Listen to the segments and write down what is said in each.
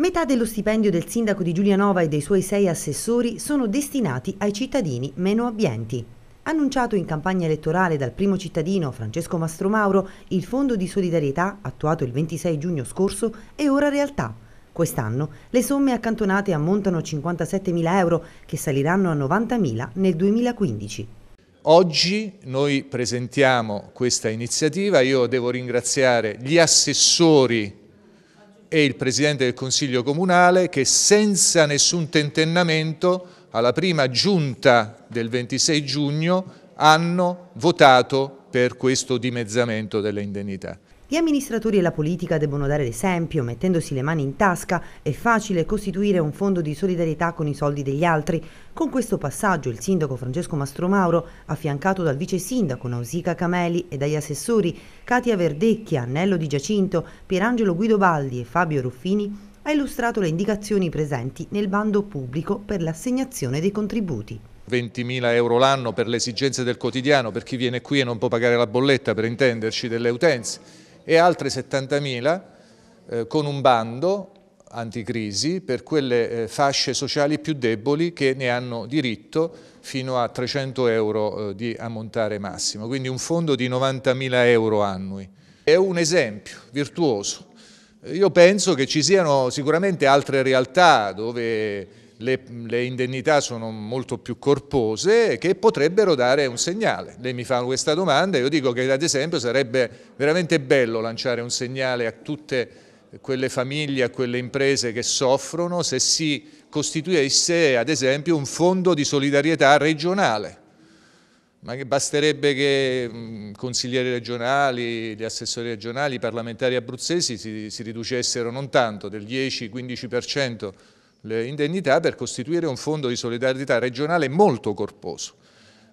Metà dello stipendio del sindaco di Giulianova e dei suoi sei assessori sono destinati ai cittadini meno abbienti. Annunciato in campagna elettorale dal primo cittadino Francesco Mastromauro, il fondo di solidarietà, attuato il 26 giugno scorso, è ora realtà. Quest'anno le somme accantonate ammontano a 57.000 euro, che saliranno a 90.000 nel 2015. Oggi noi presentiamo questa iniziativa, io devo ringraziare gli assessori e il Presidente del Consiglio Comunale che senza nessun tentennamento alla prima giunta del 26 giugno hanno votato per questo dimezzamento delle indennità. Gli amministratori e la politica devono dare l'esempio, mettendosi le mani in tasca, è facile costituire un fondo di solidarietà con i soldi degli altri. Con questo passaggio il sindaco Francesco Mastromauro, affiancato dal vice sindaco Nausica Cameli e dagli assessori Katia Verdecchia, Annello Di Giacinto, Pierangelo Guidobaldi e Fabio Ruffini, ha illustrato le indicazioni presenti nel bando pubblico per l'assegnazione dei contributi. 20.000 euro l'anno per le esigenze del quotidiano, per chi viene qui e non può pagare la bolletta, per intenderci, delle utenze e altre 70.000 eh, con un bando anticrisi per quelle eh, fasce sociali più deboli che ne hanno diritto fino a 300 euro eh, di ammontare massimo, quindi un fondo di 90.000 euro annui. È un esempio virtuoso. Io penso che ci siano sicuramente altre realtà dove le, le, indennità sono molto più corpose che potrebbero dare un segnale. Lei mi fa questa domanda e io dico che ad esempio sarebbe veramente bello lanciare un segnale a tutte quelle famiglie, a quelle imprese che soffrono se si costituisse ad esempio un fondo di solidarietà regionale. Ma che basterebbe che consiglieri regionali, gli assessori regionali, i parlamentari abruzzesi si, si riducessero non tanto del 10-15% le indennità per costituire un fondo di solidarietà regionale molto corposo,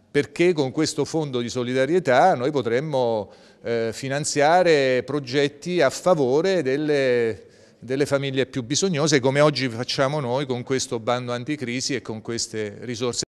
perché con questo fondo di solidarietà noi potremmo eh, finanziare progetti a favore delle, delle famiglie più bisognose, come oggi facciamo noi con questo bando anticrisi e con queste risorse.